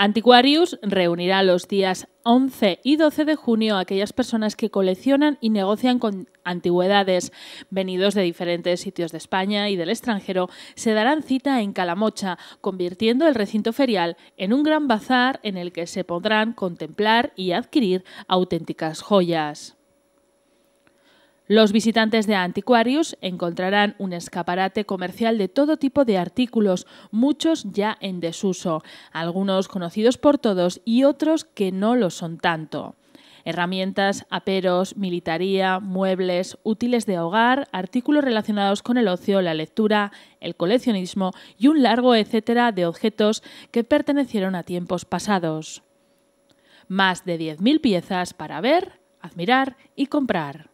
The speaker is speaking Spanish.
Antiquarius reunirá los días 11 y 12 de junio a aquellas personas que coleccionan y negocian con antigüedades. Venidos de diferentes sitios de España y del extranjero, se darán cita en Calamocha, convirtiendo el recinto ferial en un gran bazar en el que se podrán contemplar y adquirir auténticas joyas. Los visitantes de Antiquarius encontrarán un escaparate comercial de todo tipo de artículos, muchos ya en desuso, algunos conocidos por todos y otros que no lo son tanto. Herramientas, aperos, militaría, muebles, útiles de hogar, artículos relacionados con el ocio, la lectura, el coleccionismo y un largo etcétera de objetos que pertenecieron a tiempos pasados. Más de 10.000 piezas para ver, admirar y comprar.